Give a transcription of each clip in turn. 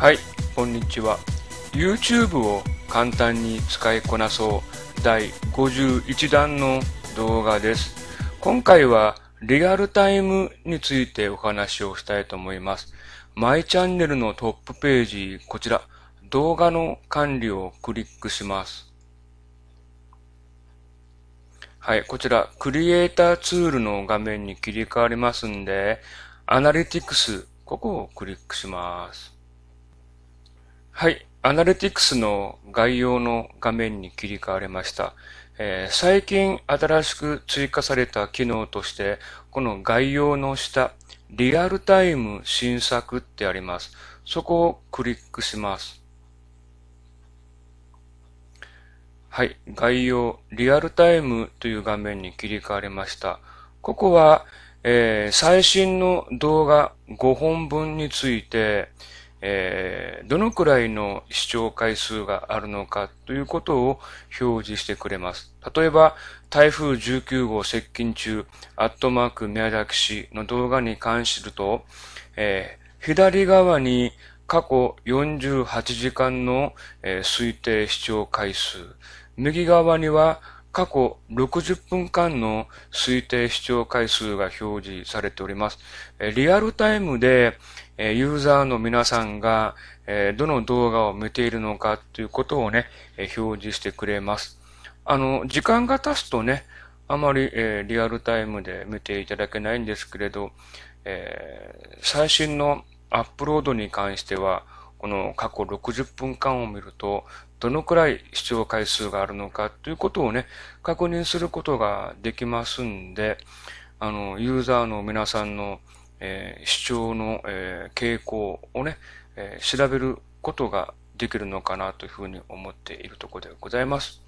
はいこんにちは YouTube を簡単に使いこなそう第51弾の動画です今回はリアルタイムについてお話をしたいと思いますマイチャンネルのトップページこちら動画の管理をクリックしますはい、こちら、クリエイターツールの画面に切り替わりますんで、アナリティクス、ここをクリックします。はい。アナリティクスの概要の画面に切り替わりました。えー、最近新しく追加された機能として、この概要の下、リアルタイム新作ってあります。そこをクリックします。はい。概要、リアルタイムという画面に切り替わりました。ここは、えー、最新の動画5本分について、えー、どのくらいの視聴回数があるのかということを表示してくれます。例えば、台風19号接近中、アットマーク宮崎市の動画に関すると、えー、左側に過去48時間の、えー、推定視聴回数、右側には過去60分間の推定視聴回数が表示されております。リアルタイムで、えユーザーの皆さんが、えどの動画を見ているのかということをね、え表示してくれます。あの、時間が経つとね、あまり、えリアルタイムで見ていただけないんですけれど、え最新のアップロードに関しては、この過去60分間を見ると、どのくらい視聴回数があるのかということをね、確認することができますんで、あの、ユーザーの皆さんのえー、主張の、え傾向をね、え調べることができるのかなというふうに思っているところでございます。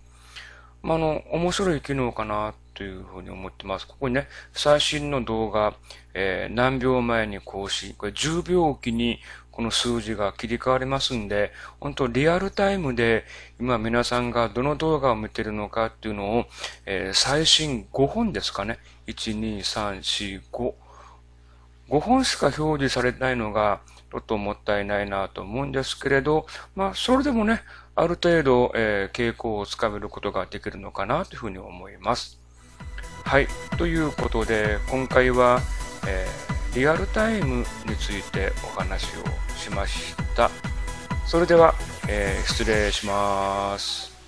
まあ、あの、面白い機能かなというふうに思ってます。ここにね、最新の動画、えー、何秒前に更新、これ10秒おきにこの数字が切り替わりますんで、本当リアルタイムで今皆さんがどの動画を見てるのかっていうのを、えー、最新5本ですかね。1、2、3、4、5。5本しか表示されないのが、ちょっともったいないなと思うんですけれど、まあ、それでもね、ある程度、えー、傾向をつかめることができるのかなというふうに思います。はい。ということで、今回は、えー、リアルタイムについてお話をしました。それでは、えー、失礼します。